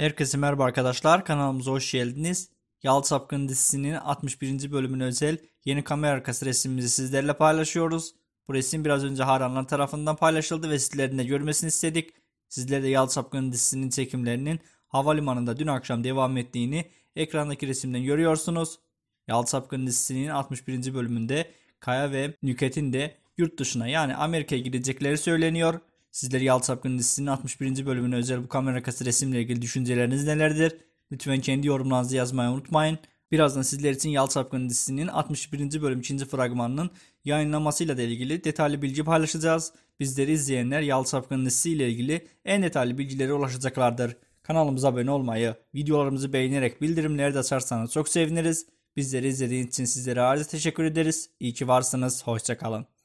Herkese merhaba arkadaşlar. Kanalımıza hoş geldiniz. Yalı Sapkın dizisinin 61. bölümüne özel yeni kamera arkası resmimizi sizlerle paylaşıyoruz. Bu resim biraz önce Haranlar tarafından paylaşıldı ve sizlerin de görmesini istedik. Sizler de Yalı Sapkın dizisinin çekimlerinin havalimanında dün akşam devam ettiğini ekrandaki resimden görüyorsunuz. Yalı Sapkın dizisinin 61. bölümünde Kaya ve Nüket'in de yurt dışına yani Amerika'ya gidecekleri söyleniyor. Sizleri Yalçı dizisinin 61. bölümüne özel bu kamera arkası resimle ilgili düşünceleriniz nelerdir? Lütfen kendi yorumlarınızı yazmayı unutmayın. Birazdan sizler için Yalçı dizisinin 61. bölüm 2. fragmanının yayınlamasıyla da ilgili detaylı bilgi paylaşacağız. Bizleri izleyenler Yalçı Sapkın dizisi ile ilgili en detaylı bilgilere ulaşacaklardır. Kanalımıza abone olmayı, videolarımızı beğenerek bildirimleri de açarsanız çok seviniriz. Bizleri izlediğiniz için sizlere ayrıca teşekkür ederiz. İyi ki varsınız, hoşçakalın.